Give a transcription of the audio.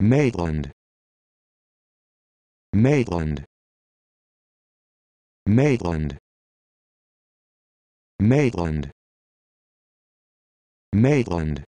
Maitland Maitland Maitland Maitland Maitland